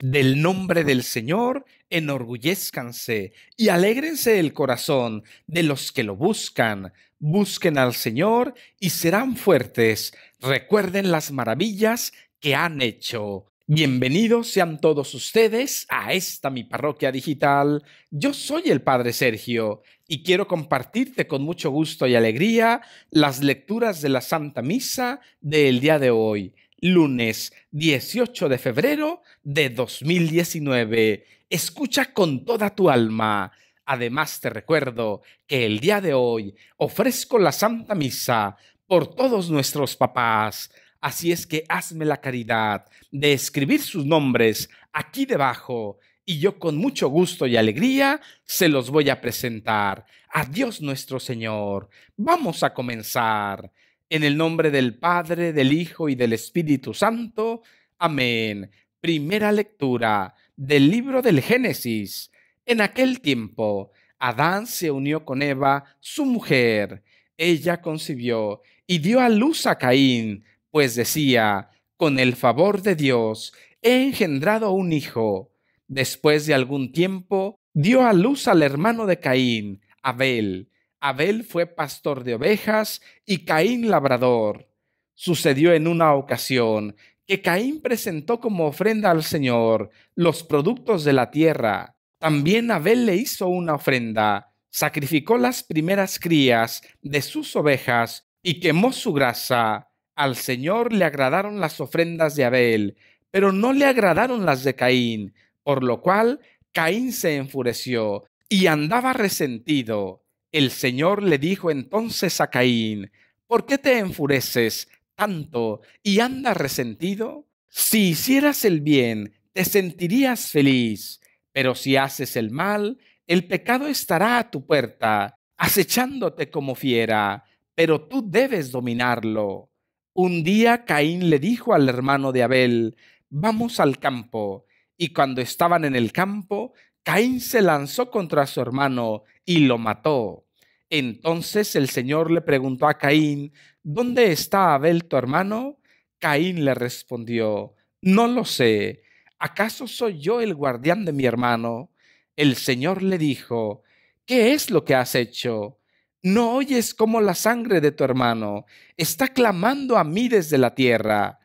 Del nombre del Señor, enorgullezcanse y alégrense el corazón de los que lo buscan. Busquen al Señor y serán fuertes. Recuerden las maravillas que han hecho. Bienvenidos sean todos ustedes a esta mi parroquia digital. Yo soy el Padre Sergio y quiero compartirte con mucho gusto y alegría las lecturas de la Santa Misa del día de hoy, lunes 18 de febrero de 2019. Escucha con toda tu alma. Además te recuerdo que el día de hoy ofrezco la Santa Misa por todos nuestros papás. Así es que hazme la caridad de escribir sus nombres aquí debajo y yo con mucho gusto y alegría se los voy a presentar. Adiós nuestro Señor. Vamos a comenzar. En el nombre del Padre, del Hijo y del Espíritu Santo. Amén. Primera lectura del libro del Génesis. En aquel tiempo, Adán se unió con Eva, su mujer. Ella concibió y dio a luz a Caín, pues decía, con el favor de Dios, he engendrado un hijo. Después de algún tiempo, dio a luz al hermano de Caín, Abel. Abel fue pastor de ovejas y Caín labrador. Sucedió en una ocasión que Caín presentó como ofrenda al Señor los productos de la tierra. También Abel le hizo una ofrenda, sacrificó las primeras crías de sus ovejas y quemó su grasa. Al Señor le agradaron las ofrendas de Abel, pero no le agradaron las de Caín, por lo cual Caín se enfureció y andaba resentido. El Señor le dijo entonces a Caín, ¿por qué te enfureces tanto y andas resentido? Si hicieras el bien, te sentirías feliz, pero si haces el mal, el pecado estará a tu puerta, acechándote como fiera, pero tú debes dominarlo. Un día Caín le dijo al hermano de Abel, vamos al campo. Y cuando estaban en el campo, Caín se lanzó contra su hermano y lo mató. Entonces el Señor le preguntó a Caín, ¿dónde está Abel tu hermano? Caín le respondió, no lo sé. ¿Acaso soy yo el guardián de mi hermano? El Señor le dijo, ¿qué es lo que has hecho? ¿No oyes cómo la sangre de tu hermano está clamando a mí desde la tierra?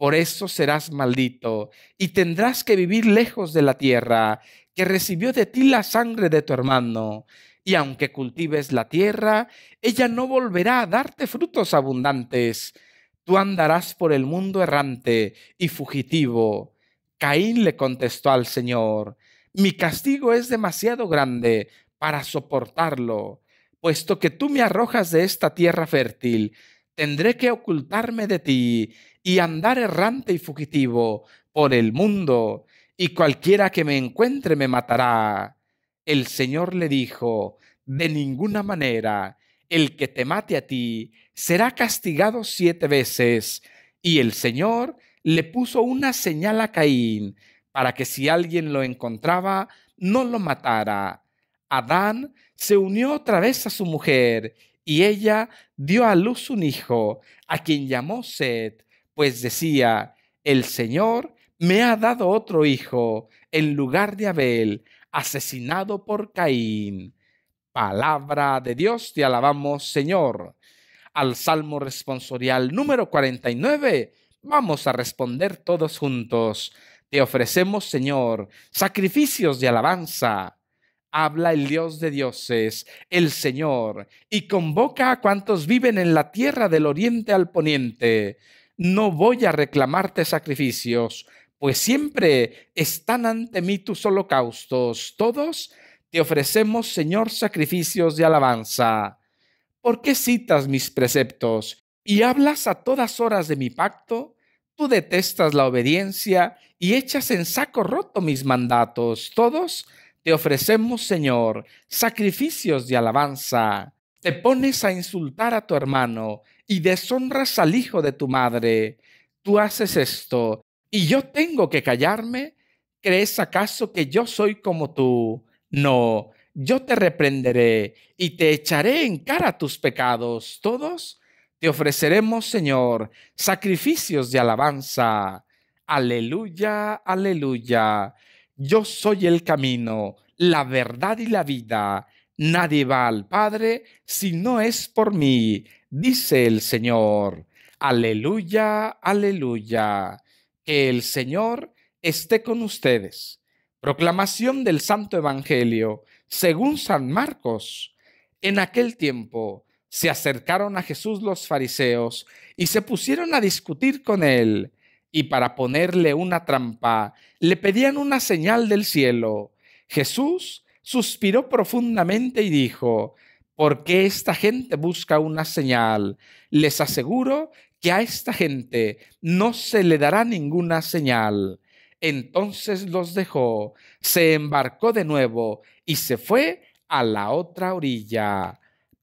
Por eso serás maldito y tendrás que vivir lejos de la tierra que recibió de ti la sangre de tu hermano. Y aunque cultives la tierra, ella no volverá a darte frutos abundantes. Tú andarás por el mundo errante y fugitivo. Caín le contestó al Señor, mi castigo es demasiado grande para soportarlo, puesto que tú me arrojas de esta tierra fértil, tendré que ocultarme de ti y andar errante y fugitivo por el mundo, y cualquiera que me encuentre me matará. El Señor le dijo, de ninguna manera, el que te mate a ti será castigado siete veces. Y el Señor le puso una señal a Caín para que si alguien lo encontraba, no lo matara. Adán se unió otra vez a su mujer y ella dio a luz un hijo, a quien llamó Seth pues decía, el Señor me ha dado otro hijo en lugar de Abel, asesinado por Caín. Palabra de Dios, te alabamos, Señor. Al Salmo responsorial número 49, vamos a responder todos juntos. Te ofrecemos, Señor, sacrificios de alabanza. Habla el Dios de dioses, el Señor, y convoca a cuantos viven en la tierra del oriente al poniente no voy a reclamarte sacrificios, pues siempre están ante mí tus holocaustos. Todos te ofrecemos, Señor, sacrificios de alabanza. ¿Por qué citas mis preceptos y hablas a todas horas de mi pacto? Tú detestas la obediencia y echas en saco roto mis mandatos. Todos te ofrecemos, Señor, sacrificios de alabanza. Te pones a insultar a tu hermano y deshonras al hijo de tu madre. Tú haces esto y yo tengo que callarme. ¿Crees acaso que yo soy como tú? No, yo te reprenderé y te echaré en cara tus pecados. Todos te ofreceremos, Señor, sacrificios de alabanza. Aleluya, aleluya. Yo soy el camino, la verdad y la vida. Nadie va al Padre si no es por mí, dice el Señor. Aleluya, aleluya. Que el Señor esté con ustedes. Proclamación del Santo Evangelio, según San Marcos. En aquel tiempo se acercaron a Jesús los fariseos y se pusieron a discutir con él. Y para ponerle una trampa, le pedían una señal del cielo. Jesús suspiró profundamente y dijo, ¿por qué esta gente busca una señal? Les aseguro que a esta gente no se le dará ninguna señal. Entonces los dejó, se embarcó de nuevo y se fue a la otra orilla.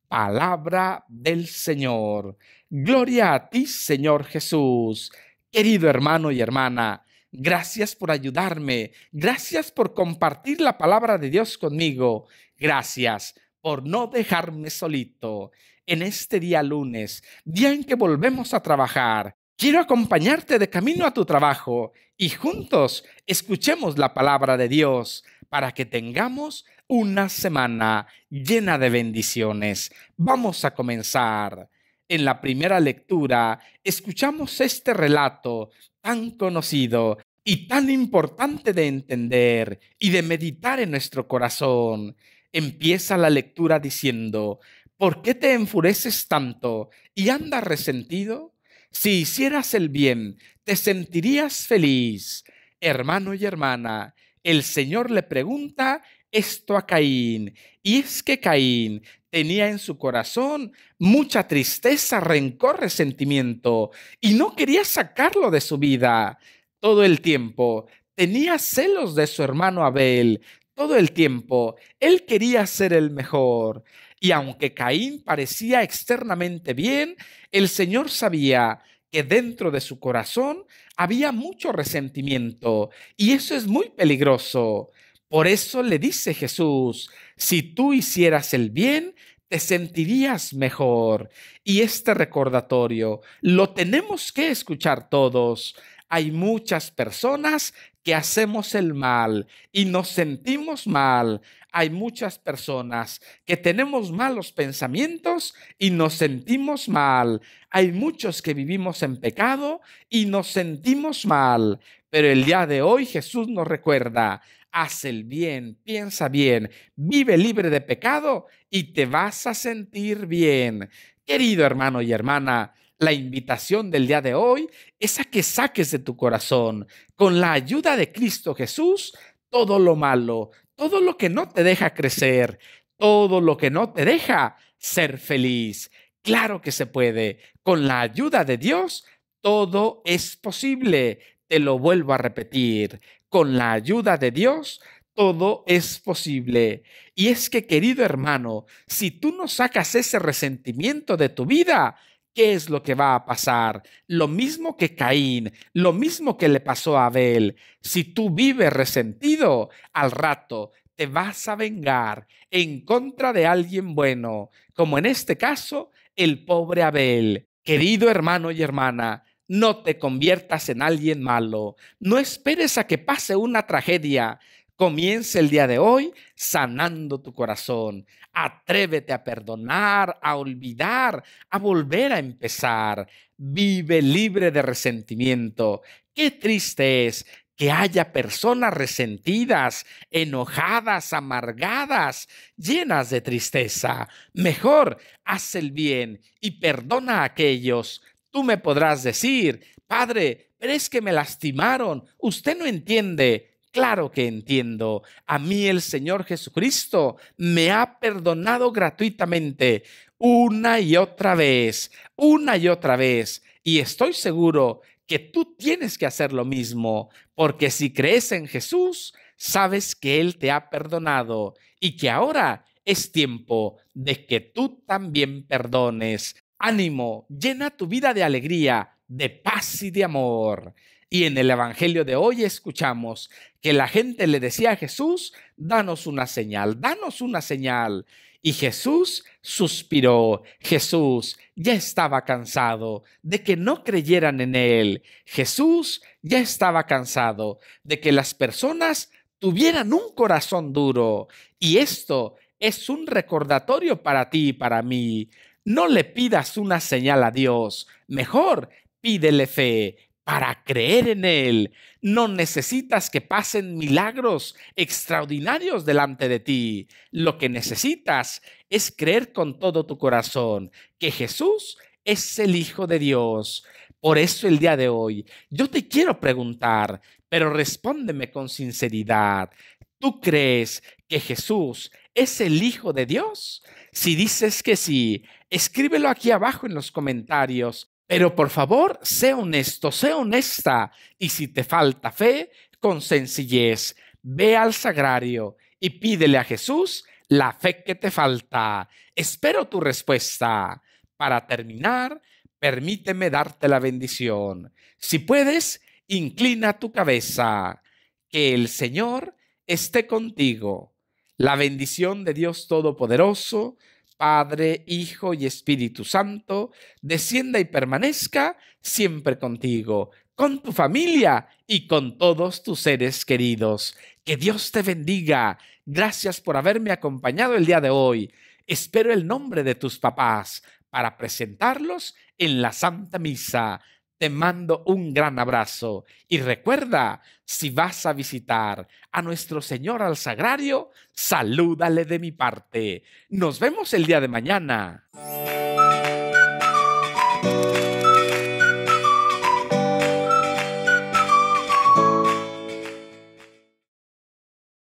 Palabra del Señor. Gloria a ti, Señor Jesús. Querido hermano y hermana, Gracias por ayudarme. Gracias por compartir la palabra de Dios conmigo. Gracias por no dejarme solito. En este día lunes, día en que volvemos a trabajar, quiero acompañarte de camino a tu trabajo y juntos escuchemos la palabra de Dios para que tengamos una semana llena de bendiciones. Vamos a comenzar. En la primera lectura escuchamos este relato tan conocido y tan importante de entender y de meditar en nuestro corazón. Empieza la lectura diciendo, ¿por qué te enfureces tanto y andas resentido? Si hicieras el bien, te sentirías feliz. Hermano y hermana, el Señor le pregunta esto a Caín, y es que Caín tenía en su corazón mucha tristeza, rencor, resentimiento, y no quería sacarlo de su vida todo el tiempo. Tenía celos de su hermano Abel todo el tiempo. Él quería ser el mejor. Y aunque Caín parecía externamente bien, el Señor sabía que dentro de su corazón había mucho resentimiento. Y eso es muy peligroso. Por eso le dice Jesús, si tú hicieras el bien, te sentirías mejor. Y este recordatorio lo tenemos que escuchar todos hay muchas personas que hacemos el mal y nos sentimos mal. Hay muchas personas que tenemos malos pensamientos y nos sentimos mal. Hay muchos que vivimos en pecado y nos sentimos mal. Pero el día de hoy Jesús nos recuerda, haz el bien, piensa bien, vive libre de pecado y te vas a sentir bien. Querido hermano y hermana, la invitación del día de hoy es a que saques de tu corazón, con la ayuda de Cristo Jesús, todo lo malo, todo lo que no te deja crecer, todo lo que no te deja ser feliz. Claro que se puede. Con la ayuda de Dios, todo es posible. Te lo vuelvo a repetir. Con la ayuda de Dios, todo es posible. Y es que, querido hermano, si tú no sacas ese resentimiento de tu vida, qué es lo que va a pasar. Lo mismo que Caín, lo mismo que le pasó a Abel. Si tú vives resentido, al rato te vas a vengar en contra de alguien bueno, como en este caso el pobre Abel. Querido hermano y hermana, no te conviertas en alguien malo, no esperes a que pase una tragedia Comienza el día de hoy sanando tu corazón. Atrévete a perdonar, a olvidar, a volver a empezar. Vive libre de resentimiento. Qué triste es que haya personas resentidas, enojadas, amargadas, llenas de tristeza. Mejor, haz el bien y perdona a aquellos. Tú me podrás decir, Padre, pero es que me lastimaron. Usted no entiende. Claro que entiendo. A mí el Señor Jesucristo me ha perdonado gratuitamente una y otra vez, una y otra vez. Y estoy seguro que tú tienes que hacer lo mismo, porque si crees en Jesús, sabes que Él te ha perdonado y que ahora es tiempo de que tú también perdones. Ánimo, llena tu vida de alegría, de paz y de amor. Y en el Evangelio de hoy escuchamos que la gente le decía a Jesús, danos una señal, danos una señal. Y Jesús suspiró, Jesús ya estaba cansado de que no creyeran en él, Jesús ya estaba cansado de que las personas tuvieran un corazón duro. Y esto es un recordatorio para ti y para mí. No le pidas una señal a Dios, mejor pídele fe, para creer en Él. No necesitas que pasen milagros extraordinarios delante de ti. Lo que necesitas es creer con todo tu corazón que Jesús es el Hijo de Dios. Por eso el día de hoy yo te quiero preguntar, pero respóndeme con sinceridad. ¿Tú crees que Jesús es el Hijo de Dios? Si dices que sí, escríbelo aquí abajo en los comentarios pero por favor, sé honesto, sé honesta. Y si te falta fe, con sencillez, ve al sagrario y pídele a Jesús la fe que te falta. Espero tu respuesta. Para terminar, permíteme darte la bendición. Si puedes, inclina tu cabeza. Que el Señor esté contigo. La bendición de Dios Todopoderoso. Padre, Hijo y Espíritu Santo, descienda y permanezca siempre contigo, con tu familia y con todos tus seres queridos. Que Dios te bendiga. Gracias por haberme acompañado el día de hoy. Espero el nombre de tus papás para presentarlos en la Santa Misa. Te mando un gran abrazo y recuerda, si vas a visitar a nuestro Señor al Sagrario, salúdale de mi parte. Nos vemos el día de mañana.